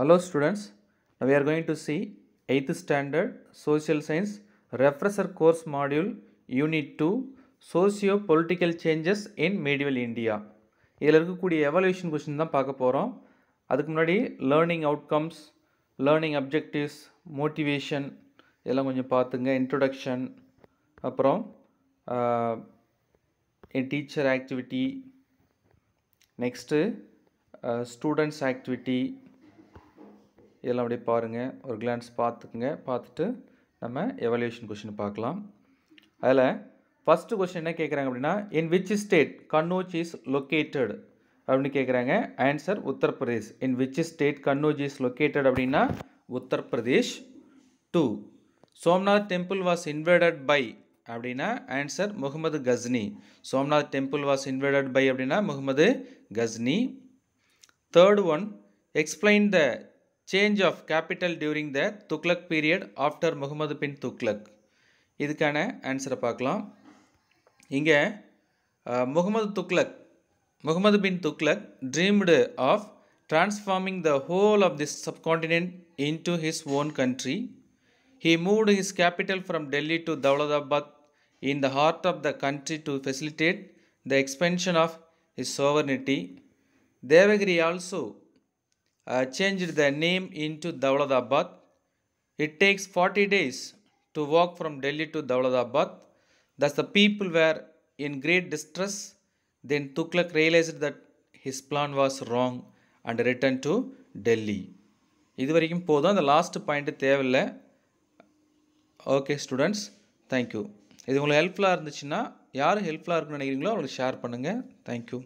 Hello students, now we are going to see 8th standard social science refresher course module unit 2 socio-political changes in medieval India. இயில் இருக்கக்கூடிய evolution question தான் பார்க்க போகிறோம் அதுக்கு முடி learning outcomes, learning objectives, motivation எல்லாம் கொஞ்சு பார்த்துங்க introduction introduction in teacher activity next students activity இதெல்லாம் அப்படியே பாருங்கள் ஒரு கிளான்ஸ் பார்த்துக்குங்க பார்த்துட்டு நம்ம எவல்யூஷன் கொஷின் பார்க்கலாம் அதில் ஃபஸ்ட்டு கொஷின் என்ன கேட்குறாங்க அப்படின்னா in which state Kannauj is located அப்படின்னு கேட்குறாங்க answer Uttar Pradesh in which state Kannauj is located அப்படின்னா Uttar Pradesh two Somnath temple was invited by அப்படின்னா answer Mohammed Ghazni Somnath temple was invited by அப்படின்னா Mohammed Ghazni third one explain the change of capital during the Thuglak period after Mohammed பின் துக்லக் இதுக்கான ஆன்சரை பார்க்கலாம் இங்கே முகமது துக்லக் முகமது பின் Thuglak dreamed of transforming the whole of this subcontinent into his own country. He moved his capital from Delhi to Dauladabad in the heart of the country to facilitate the expansion of his sovereignty. Devagiri also changed the name into Dawladabad. It takes 40 days to walk from Delhi to Dawladabad. Thus, the people were in great distress. Then Tuklak realized that his plan was wrong and returned to Delhi. இது வரைக்கும் போதும் அந்த last point தேவையில்லை okay students thank you இது உங்களுக்கு ஹெல்ப்ஃபுல்லாக இருந்துச்சுன்னா யார் ஹெல்ப்ஃபுல்லாக இருக்குன்னு நினைக்கிறீங்களோ அவங்களுக்கு ஷேர் பண்ணுங்கள் தேங்க்யூ